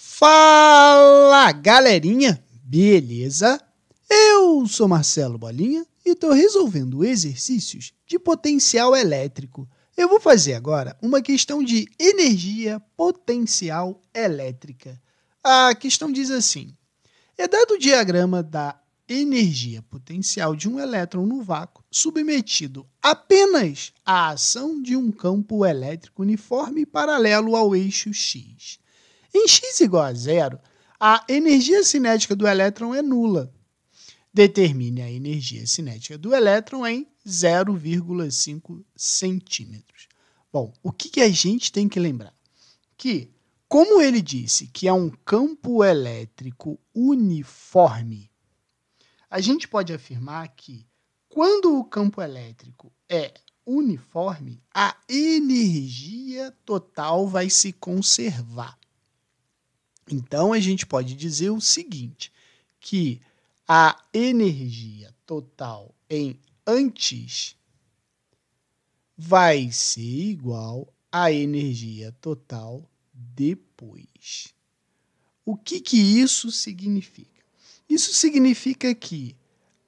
Fala galerinha, beleza? Eu sou Marcelo Bolinha e estou resolvendo exercícios de potencial elétrico. Eu vou fazer agora uma questão de energia potencial elétrica. A questão diz assim: é dado o diagrama da energia potencial de um elétron no vácuo submetido apenas à ação de um campo elétrico uniforme paralelo ao eixo x em x igual a zero, a energia cinética do elétron é nula. Determine a energia cinética do elétron em 0,5 centímetros. Bom, o que, que a gente tem que lembrar? Que, como ele disse que é um campo elétrico uniforme, a gente pode afirmar que quando o campo elétrico é uniforme, a energia total vai se conservar. Então a gente pode dizer o seguinte, que a energia total em antes vai ser igual à energia total depois. O que, que isso significa? Isso significa que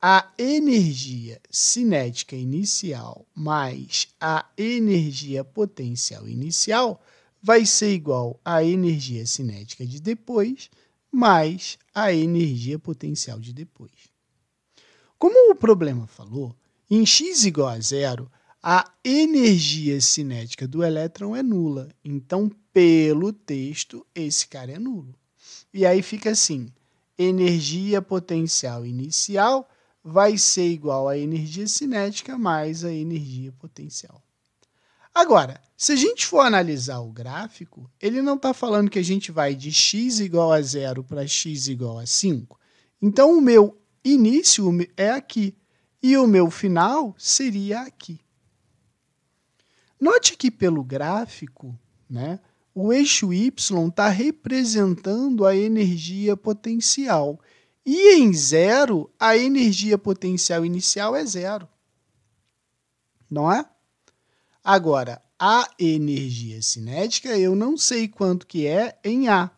a energia cinética inicial mais a energia potencial inicial vai ser igual à energia cinética de depois mais a energia potencial de depois. Como o problema falou, em x igual a zero, a energia cinética do elétron é nula. Então, pelo texto, esse cara é nulo. E aí fica assim: energia potencial inicial vai ser igual à energia cinética mais a energia potencial. Agora, se a gente for analisar o gráfico, ele não está falando que a gente vai de x igual a zero para x igual a 5. Então, o meu início é aqui e o meu final seria aqui. Note que pelo gráfico, né, o eixo y está representando a energia potencial. E em zero, a energia potencial inicial é zero. Não é? Agora, a energia cinética, eu não sei quanto que é em A,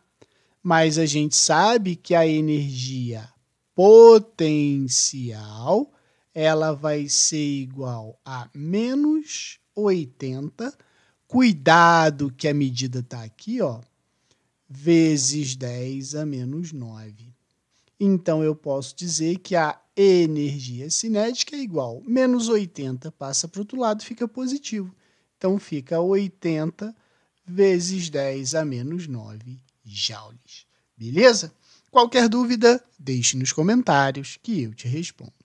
mas a gente sabe que a energia potencial ela vai ser igual a menos 80. Cuidado que a medida está aqui, ó, vezes 10 a menos 9. Então, eu posso dizer que a energia cinética é igual menos 80 passa para o outro lado, fica positivo. Então fica 80 vezes 10 a menos 9 joules. Beleza? Qualquer dúvida, deixe nos comentários que eu te respondo.